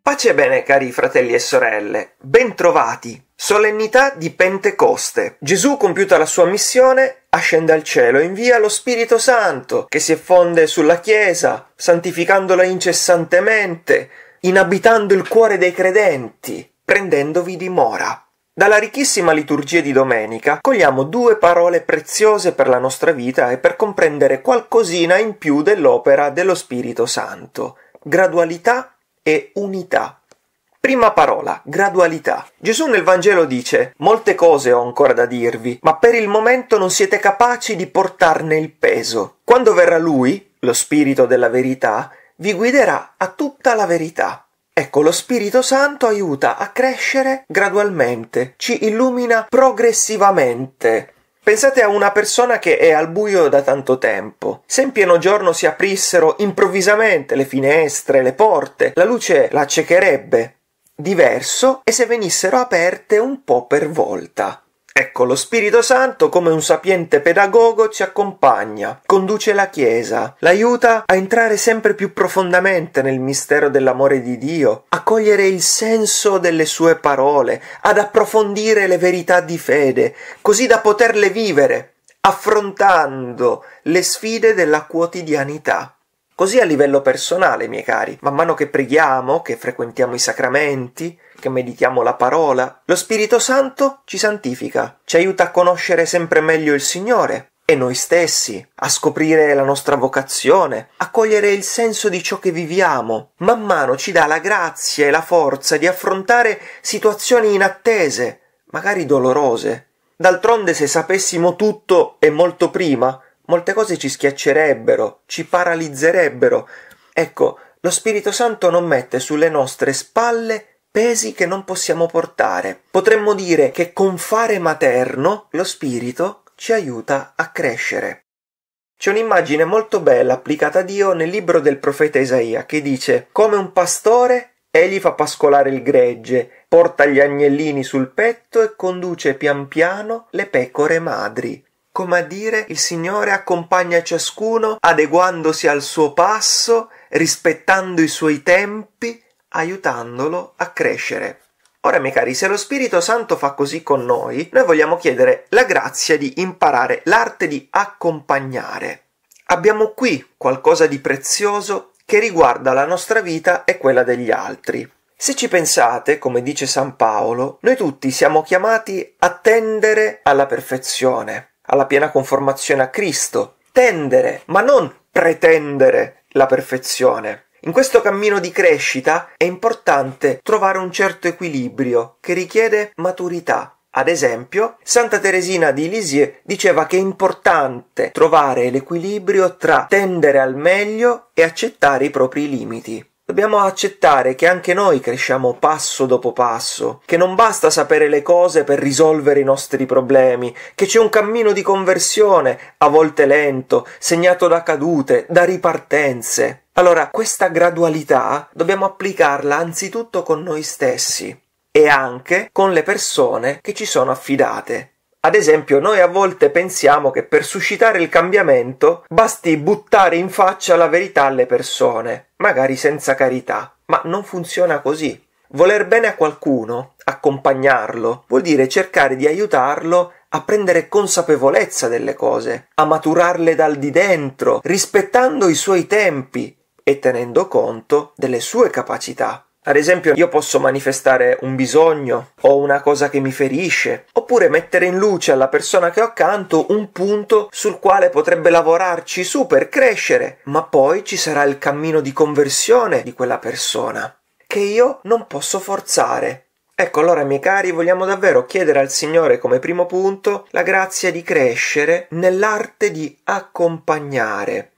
Pace e bene cari fratelli e sorelle, bentrovati. Solennità di Pentecoste. Gesù compiuta la sua missione, ascende al cielo e invia lo Spirito Santo, che si effonde sulla Chiesa, santificandola incessantemente, inabitando il cuore dei credenti, prendendovi dimora. Dalla ricchissima liturgia di domenica cogliamo due parole preziose per la nostra vita e per comprendere qualcosina in più dell'opera dello Spirito Santo, gradualità e unità. Prima parola, gradualità. Gesù nel Vangelo dice, molte cose ho ancora da dirvi, ma per il momento non siete capaci di portarne il peso. Quando verrà Lui, lo Spirito della verità, vi guiderà a tutta la verità. Ecco, lo Spirito Santo aiuta a crescere gradualmente, ci illumina progressivamente. Pensate a una persona che è al buio da tanto tempo. Se in pieno giorno si aprissero improvvisamente le finestre, le porte, la luce la accecherebbe. Diverso e se venissero aperte un po' per volta. Ecco, lo Spirito Santo, come un sapiente pedagogo, ci accompagna, conduce la Chiesa, l'aiuta a entrare sempre più profondamente nel mistero dell'amore di Dio, a cogliere il senso delle sue parole, ad approfondire le verità di fede, così da poterle vivere, affrontando le sfide della quotidianità. Così a livello personale, miei cari, man mano che preghiamo, che frequentiamo i sacramenti, che meditiamo la parola, lo Spirito Santo ci santifica, ci aiuta a conoscere sempre meglio il Signore e noi stessi, a scoprire la nostra vocazione, a cogliere il senso di ciò che viviamo. Man mano ci dà la grazia e la forza di affrontare situazioni inattese, magari dolorose. D'altronde se sapessimo tutto e molto prima, Molte cose ci schiaccerebbero, ci paralizzerebbero. Ecco, lo Spirito Santo non mette sulle nostre spalle pesi che non possiamo portare. Potremmo dire che con fare materno lo Spirito ci aiuta a crescere. C'è un'immagine molto bella applicata a Dio nel libro del profeta Isaia che dice Come un pastore egli fa pascolare il gregge, porta gli agnellini sul petto e conduce pian piano le pecore madri come a dire il Signore accompagna ciascuno adeguandosi al suo passo, rispettando i suoi tempi, aiutandolo a crescere. Ora, miei cari, se lo Spirito Santo fa così con noi, noi vogliamo chiedere la grazia di imparare l'arte di accompagnare. Abbiamo qui qualcosa di prezioso che riguarda la nostra vita e quella degli altri. Se ci pensate, come dice San Paolo, noi tutti siamo chiamati a tendere alla perfezione alla piena conformazione a Cristo, tendere, ma non pretendere la perfezione. In questo cammino di crescita è importante trovare un certo equilibrio che richiede maturità. Ad esempio, Santa Teresina di Lisieux diceva che è importante trovare l'equilibrio tra tendere al meglio e accettare i propri limiti. Dobbiamo accettare che anche noi cresciamo passo dopo passo, che non basta sapere le cose per risolvere i nostri problemi, che c'è un cammino di conversione, a volte lento, segnato da cadute, da ripartenze. Allora, questa gradualità dobbiamo applicarla anzitutto con noi stessi e anche con le persone che ci sono affidate. Ad esempio, noi a volte pensiamo che per suscitare il cambiamento basti buttare in faccia la verità alle persone, magari senza carità, ma non funziona così. Voler bene a qualcuno, accompagnarlo, vuol dire cercare di aiutarlo a prendere consapevolezza delle cose, a maturarle dal di dentro, rispettando i suoi tempi e tenendo conto delle sue capacità. Ad esempio io posso manifestare un bisogno o una cosa che mi ferisce, oppure mettere in luce alla persona che ho accanto un punto sul quale potrebbe lavorarci su per crescere, ma poi ci sarà il cammino di conversione di quella persona, che io non posso forzare, Ecco allora miei cari, vogliamo davvero chiedere al Signore come primo punto la grazia di crescere nell'arte di accompagnare.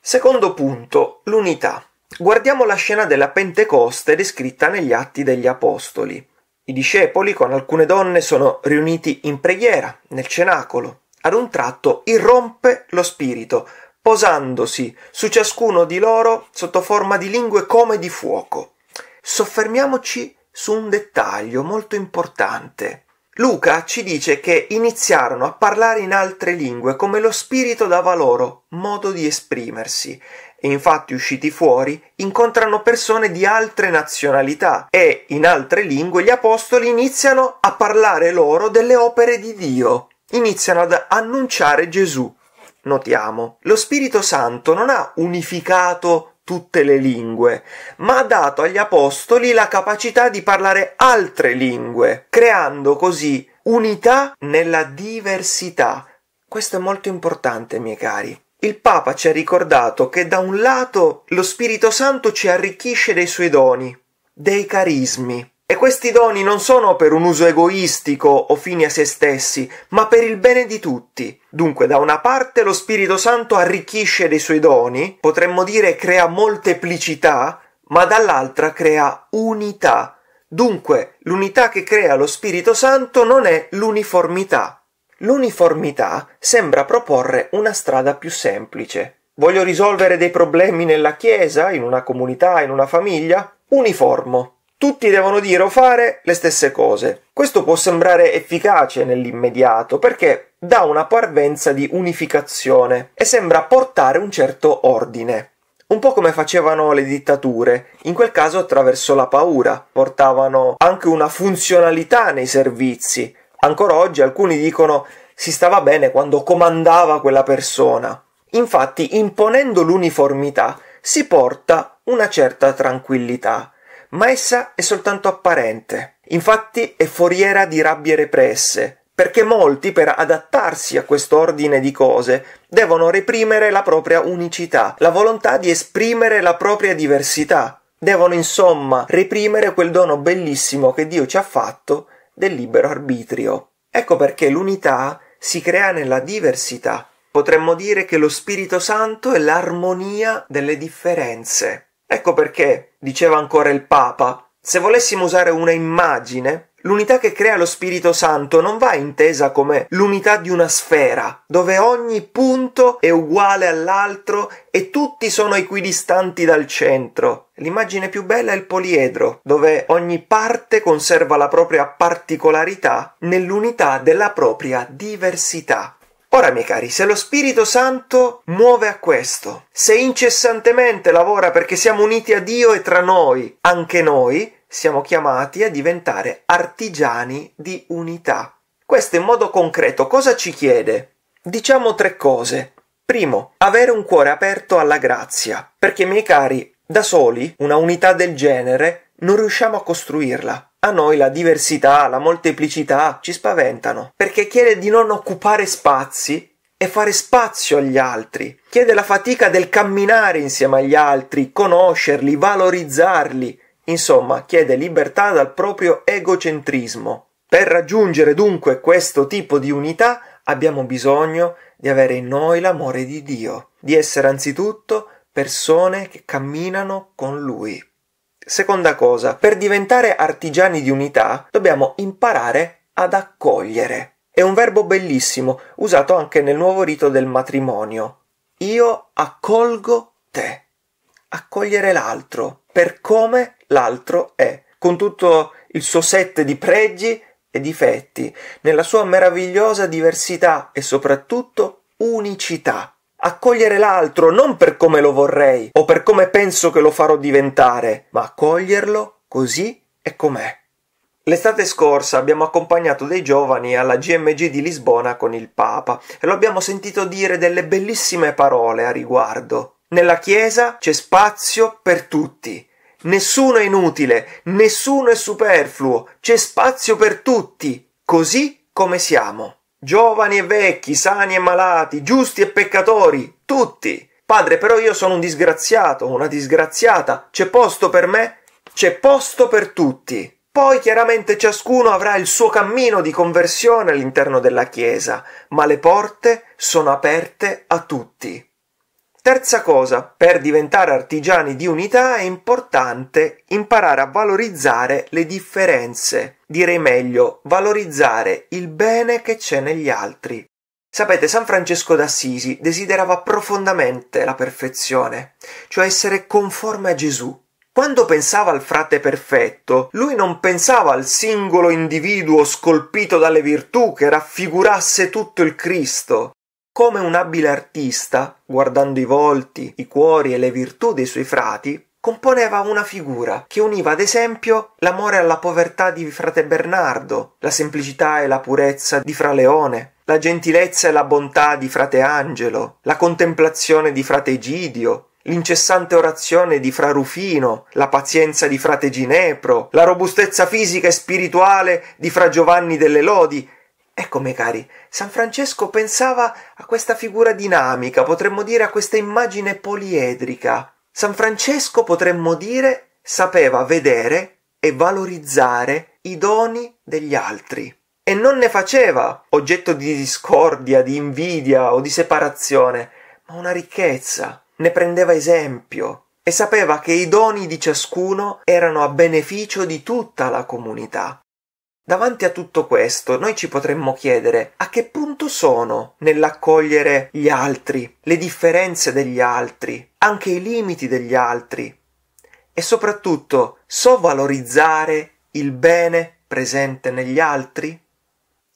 Secondo punto, l'unità. Guardiamo la scena della Pentecoste descritta negli Atti degli Apostoli. I discepoli con alcune donne sono riuniti in preghiera, nel cenacolo. Ad un tratto irrompe lo Spirito, posandosi su ciascuno di loro sotto forma di lingue come di fuoco. Soffermiamoci su un dettaglio molto importante. Luca ci dice che iniziarono a parlare in altre lingue come lo Spirito dava loro modo di esprimersi e infatti usciti fuori incontrano persone di altre nazionalità e in altre lingue gli apostoli iniziano a parlare loro delle opere di Dio, iniziano ad annunciare Gesù. Notiamo, lo Spirito Santo non ha unificato tutte le lingue, ma ha dato agli apostoli la capacità di parlare altre lingue, creando così unità nella diversità. Questo è molto importante, miei cari. Il Papa ci ha ricordato che da un lato lo Spirito Santo ci arricchisce dei suoi doni, dei carismi, e questi doni non sono per un uso egoistico o fini a se stessi, ma per il bene di tutti. Dunque, da una parte lo Spirito Santo arricchisce dei suoi doni, potremmo dire crea molteplicità, ma dall'altra crea unità. Dunque, l'unità che crea lo Spirito Santo non è l'uniformità. L'uniformità sembra proporre una strada più semplice. Voglio risolvere dei problemi nella chiesa, in una comunità, in una famiglia? Uniformo. Tutti devono dire o fare le stesse cose. Questo può sembrare efficace nell'immediato perché dà una parvenza di unificazione e sembra portare un certo ordine. Un po' come facevano le dittature, in quel caso attraverso la paura, portavano anche una funzionalità nei servizi, Ancora oggi alcuni dicono si stava bene quando comandava quella persona. Infatti, imponendo l'uniformità, si porta una certa tranquillità, ma essa è soltanto apparente. Infatti è foriera di rabbie represse, perché molti, per adattarsi a questo ordine di cose, devono reprimere la propria unicità, la volontà di esprimere la propria diversità. Devono insomma reprimere quel dono bellissimo che Dio ci ha fatto del libero arbitrio. Ecco perché l'unità si crea nella diversità. Potremmo dire che lo Spirito Santo è l'armonia delle differenze. Ecco perché, diceva ancora il Papa, se volessimo usare una immagine, L'unità che crea lo Spirito Santo non va intesa come l'unità di una sfera, dove ogni punto è uguale all'altro e tutti sono equidistanti dal centro. L'immagine più bella è il poliedro, dove ogni parte conserva la propria particolarità nell'unità della propria diversità. Ora, miei cari, se lo Spirito Santo muove a questo, se incessantemente lavora perché siamo uniti a Dio e tra noi, anche noi, siamo chiamati a diventare artigiani di unità. Questo in modo concreto cosa ci chiede? Diciamo tre cose. Primo, avere un cuore aperto alla grazia, perché miei cari, da soli una unità del genere non riusciamo a costruirla. A noi la diversità, la molteplicità ci spaventano, perché chiede di non occupare spazi e fare spazio agli altri, chiede la fatica del camminare insieme agli altri, conoscerli, valorizzarli, Insomma, chiede libertà dal proprio egocentrismo. Per raggiungere dunque questo tipo di unità abbiamo bisogno di avere in noi l'amore di Dio, di essere anzitutto persone che camminano con Lui. Seconda cosa, per diventare artigiani di unità dobbiamo imparare ad accogliere. È un verbo bellissimo, usato anche nel nuovo rito del matrimonio. Io accolgo te. Accogliere l'altro, per come l'altro è, con tutto il suo set di pregi e difetti, nella sua meravigliosa diversità e soprattutto unicità. Accogliere l'altro non per come lo vorrei o per come penso che lo farò diventare, ma accoglierlo così e com'è. L'estate scorsa abbiamo accompagnato dei giovani alla GMG di Lisbona con il Papa e lo abbiamo sentito dire delle bellissime parole a riguardo. Nella Chiesa c'è spazio per tutti, Nessuno è inutile, nessuno è superfluo, c'è spazio per tutti, così come siamo. Giovani e vecchi, sani e malati, giusti e peccatori, tutti. Padre, però io sono un disgraziato, una disgraziata, c'è posto per me? C'è posto per tutti. Poi chiaramente ciascuno avrà il suo cammino di conversione all'interno della Chiesa, ma le porte sono aperte a tutti. Terza cosa, per diventare artigiani di unità è importante imparare a valorizzare le differenze, direi meglio, valorizzare il bene che c'è negli altri. Sapete, San Francesco d'Assisi desiderava profondamente la perfezione, cioè essere conforme a Gesù. Quando pensava al frate perfetto, lui non pensava al singolo individuo scolpito dalle virtù che raffigurasse tutto il Cristo, come un abile artista, guardando i volti, i cuori e le virtù dei suoi frati, componeva una figura che univa ad esempio l'amore alla povertà di frate Bernardo, la semplicità e la purezza di fra Leone, la gentilezza e la bontà di frate Angelo, la contemplazione di frate Egidio, l'incessante orazione di fra Rufino, la pazienza di frate Ginepro, la robustezza fisica e spirituale di fra Giovanni delle Lodi Ecco, miei cari, San Francesco pensava a questa figura dinamica, potremmo dire a questa immagine poliedrica. San Francesco, potremmo dire, sapeva vedere e valorizzare i doni degli altri e non ne faceva oggetto di discordia, di invidia o di separazione, ma una ricchezza, ne prendeva esempio e sapeva che i doni di ciascuno erano a beneficio di tutta la comunità. Davanti a tutto questo noi ci potremmo chiedere a che punto sono nell'accogliere gli altri, le differenze degli altri, anche i limiti degli altri e soprattutto so valorizzare il bene presente negli altri?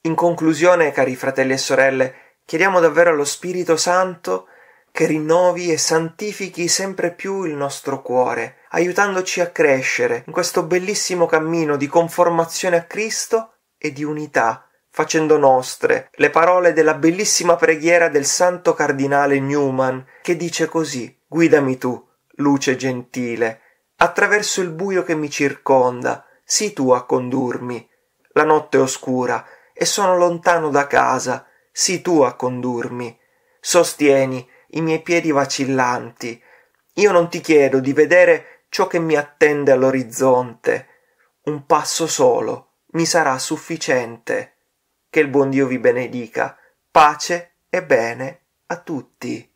In conclusione, cari fratelli e sorelle, chiediamo davvero allo Spirito Santo che rinnovi e santifichi sempre più il nostro cuore, aiutandoci a crescere in questo bellissimo cammino di conformazione a Cristo e di unità, facendo nostre le parole della bellissima preghiera del santo cardinale Newman, che dice così Guidami tu, luce gentile, attraverso il buio che mi circonda, sii tu a condurmi. La notte è oscura e sono lontano da casa, sii tu a condurmi. Sostieni i miei piedi vacillanti. Io non ti chiedo di vedere ciò che mi attende all'orizzonte. Un passo solo mi sarà sufficiente. Che il buon Dio vi benedica. Pace e bene a tutti.